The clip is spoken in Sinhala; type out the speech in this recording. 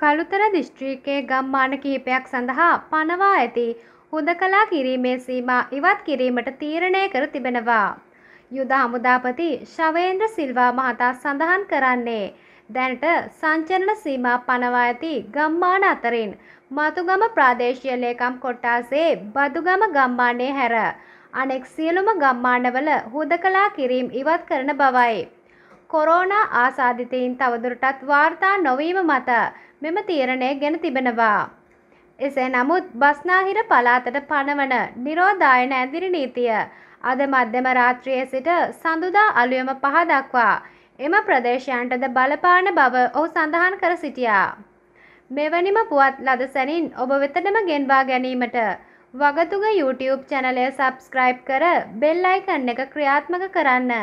කළුතර දිස්ත්‍රීකයේ ගම්මාන කිහිපයක් සඳහා පනවා ඇති හුදකලා කිරීමේ සීමා ඉවත් කිරීමට තීරණය කර තිබෙනවා. යුද හමුදාපති ශවේන්ද්‍ර සිල්වා මහතා සඳහන් කරන්නේ දැනට සංචරණ සීමා පනවා ඇති ගම්මාන අතරින් මතුගම ප්‍රාදේශීය ලේකම් කොට්ටාසේ බදුගම ගම්මානයේ හැර අනෙක් සියලුම ගම්මානවල හුදකලා කිරීම් ඉවත් කරන බවයි. කොරෝනා ආසාධිතයින් තවදුරටත් වාර්තා නොවීම මත මෙම තීරණය ගෙන තිබෙනවා. එසේ නමුත් බස්නාහිර පලාතට පනවන නිරෝධායන ඇදිරි නීතිය අද මධ්‍යම රාත්‍රියයේ සිට සඳුදා අලුයම පහ දක්වා එම ප්‍රදේශයන්ටද බලපාන බව ඔහු සඳහන් කර සිටියා. මෙවැනිම පුවත් ලද සැනින් ඔබ වෙතටම ගෙන්වා ගැනීමට වගතුග YouTube චැනලය සබස්ක්‍රයිබ් කර බෙල් අයිකන් එක ක්‍රියාත්මක කරන්න.